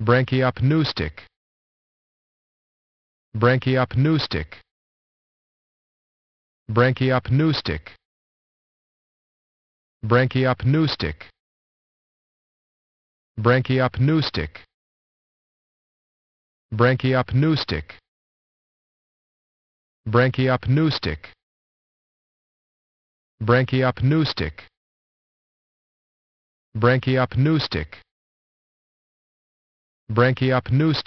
Brachiopneustic. Brachiopneustic. Brachiopneustic. Brachiopneustic. Brachiopneustic. Brachiopneustic. Brachiopneustic. Brachiopneustic. Brachiopneustic. Branchiopneustis.